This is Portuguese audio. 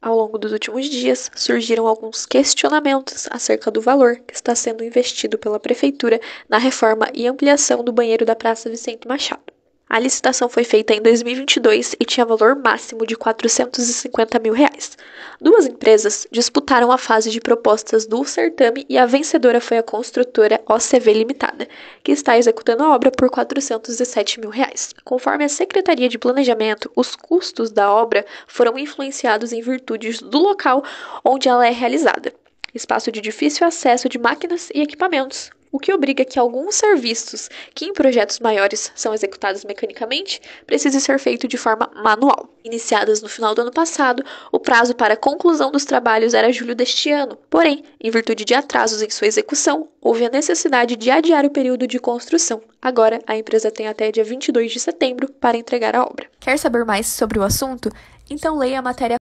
Ao longo dos últimos dias, surgiram alguns questionamentos acerca do valor que está sendo investido pela Prefeitura na reforma e ampliação do banheiro da Praça Vicente Machado. A licitação foi feita em 2022 e tinha valor máximo de 450 mil reais. Duas empresas disputaram a fase de propostas do certame e a vencedora foi a construtora OCV Limitada, que está executando a obra por 407 mil reais. Conforme a Secretaria de Planejamento, os custos da obra foram influenciados em virtude do local onde ela é realizada espaço de difícil acesso de máquinas e equipamentos, o que obriga que alguns serviços, que em projetos maiores são executados mecanicamente, precise ser feito de forma manual. Iniciadas no final do ano passado, o prazo para conclusão dos trabalhos era julho deste ano. Porém, em virtude de atrasos em sua execução, houve a necessidade de adiar o período de construção. Agora, a empresa tem até dia 22 de setembro para entregar a obra. Quer saber mais sobre o assunto? Então leia a matéria